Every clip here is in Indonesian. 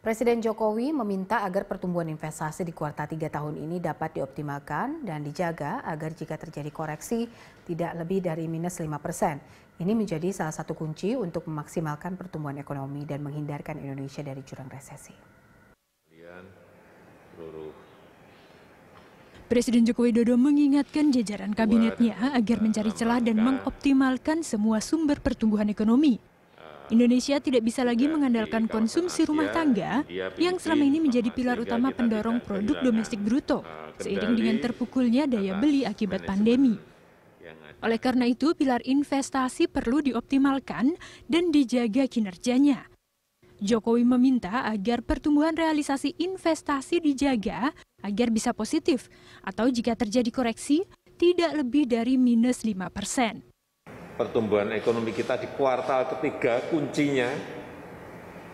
Presiden Jokowi meminta agar pertumbuhan investasi di kuartal 3 tahun ini dapat dioptimalkan dan dijaga agar jika terjadi koreksi tidak lebih dari minus 5 persen. Ini menjadi salah satu kunci untuk memaksimalkan pertumbuhan ekonomi dan menghindarkan Indonesia dari jurang resesi. Presiden Joko Widodo mengingatkan jajaran kabinetnya agar mencari celah dan mengoptimalkan semua sumber pertumbuhan ekonomi. Indonesia tidak bisa lagi mengandalkan konsumsi rumah tangga yang selama ini menjadi pilar utama pendorong produk domestik bruto nah, seiring dengan terpukulnya daya beli akibat pandemi. Oleh karena itu, pilar investasi perlu dioptimalkan dan dijaga kinerjanya. Jokowi meminta agar pertumbuhan realisasi investasi dijaga agar bisa positif atau jika terjadi koreksi tidak lebih dari minus 5 persen pertumbuhan ekonomi kita di kuartal ketiga kuncinya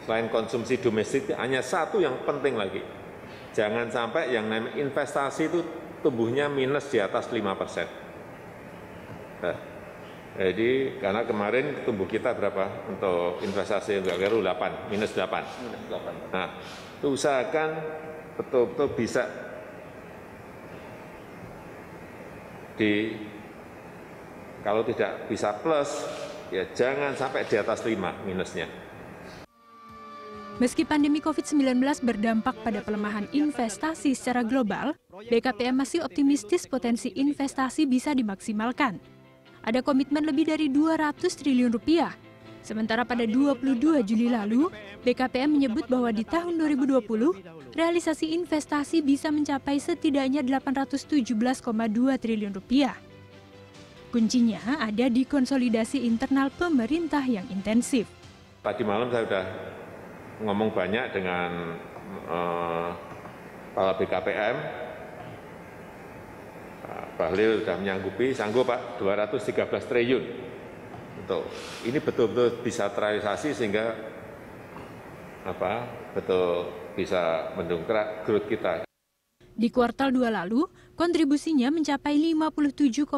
selain konsumsi domestik hanya satu yang penting lagi. Jangan sampai yang namanya investasi itu tumbuhnya minus di atas 5 persen. Nah, jadi karena kemarin tumbuh kita berapa untuk investasi enggak kira minus 8. Minus 8. Nah, itu usahakan betul-betul bisa di kalau tidak bisa plus, ya jangan sampai di atas 5 minusnya. Meski pandemi COVID-19 berdampak pada pelemahan investasi secara global, BKPM masih optimistis potensi investasi bisa dimaksimalkan. Ada komitmen lebih dari 200 triliun rupiah. Sementara pada 22 Juli lalu, BKPM menyebut bahwa di tahun 2020, realisasi investasi bisa mencapai setidaknya 817,2 triliun rupiah. Kuncinya ada di konsolidasi internal pemerintah yang intensif. Tadi malam saya sudah ngomong banyak dengan eh, kepala kepala BKPM, Pak Bahlil sudah menyanggupi, sanggup Pak 213 triliun. Untuk ini betul-betul bisa terrealisasi sehingga apa betul bisa mendongkrak growth kita di kuartal dua lalu, kontribusinya mencapai 57,85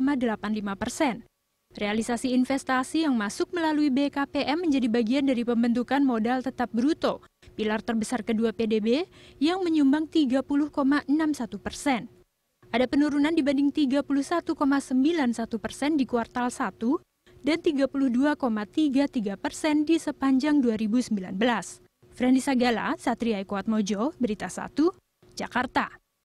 persen. Realisasi investasi yang masuk melalui BKPM menjadi bagian dari pembentukan modal tetap bruto, pilar terbesar kedua PDB yang menyumbang 30,61 persen. Ada penurunan dibanding 31,91 persen di kuartal 1 dan 32,33 persen di sepanjang 2019. Frendi Sagala, Satria Ekuat Mojo, Berita 1, Jakarta.